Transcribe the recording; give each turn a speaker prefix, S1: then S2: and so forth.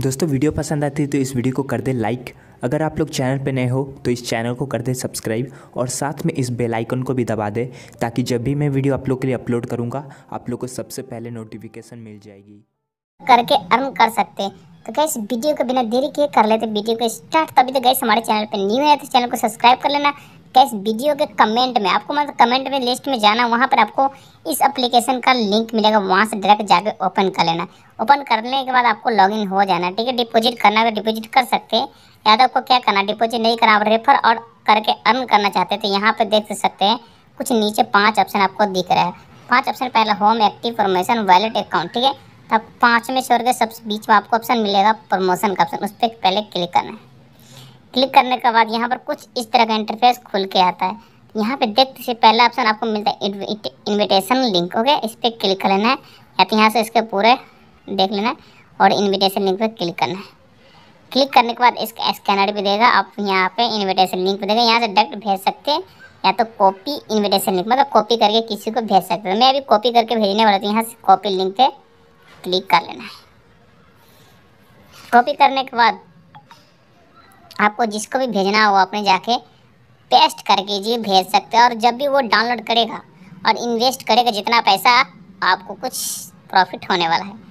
S1: दोस्तों वीडियो पसंद आती है तो इस वीडियो को कर दे लाइक अगर आप लोग चैनल पर नए हो तो इस चैनल को कर दे सब्सक्राइब और साथ में इस बेल आइकन को भी दबा दे ताकि जब भी मैं वीडियो आप लोग के लिए अपलोड करूंगा आप लोग को सबसे पहले नोटिफिकेशन मिल जाएगी
S2: करके अर्न कर सकते तो गैस वीडियो को बिना देरी किए कर लेते वीडियो को स्टार्ट तभी तो गैस हमारे चैनल पर न्यू है तो चैनल को सब्सक्राइब कर लेना क्या तो वीडियो के कमेंट में आपको मतलब कमेंट में लिस्ट में जाना वहाँ पर आपको इस एप्लीकेशन का लिंक मिलेगा वहाँ से डायरेक्ट जाके ओपन कर लेना ओपन करने के बाद आपको लॉगिन हो जाना ठीक है डिपॉजिट करना तो डिपॉजिट कर सकते हैं या तो आपको क्या करना डिपॉजिट नहीं करना आप रेफर और करके अर्न करना चाहते तो यहाँ पर देख सकते हैं कुछ नीचे पाँच ऑप्शन आपको दिख रहा है पाँच ऑप्शन पहला home active promotion wallet account ठीक है तब पाँच में शोर के सबसे बीच में आपको ऑप्शन मिलेगा प्रमोशन का ऑप्शन उस पर पहले क्लिक करना है क्लिक करने के बाद यहाँ पर कुछ इस तरह का इंटरफेस खुल के आता है यहाँ पे देखते से पहला ऑप्शन आपको मिलता है इनविटेशन लिंक ओके इस पर क्लिक कर लेना है या तो यहाँ से इसके पूरे देख लेना है और इनविटेशन लिंक पर क्लिक करना है क्लिक करने के बाद इसका स्कैनर भी देगा आप यहाँ पे इनविटेशन लिंक पर देगा यहाँ से डायरेक्ट भेज सकते हैं या तो कॉपी इन्विटेशन लिंक मतलब कॉपी करके किसी को भेज सकते हैं मैं अभी कॉपी करके भेजने वाला था यहाँ से कॉपी लिंक पर क्लिक कर लेना है कॉपी करने के बाद आपको जिसको भी भेजना हो अपने जाके पेस्ट करके जी भेज सकते हो और जब भी वो डाउनलोड करेगा और इन्वेस्ट करेगा जितना पैसा आपको कुछ प्रॉफिट होने वाला है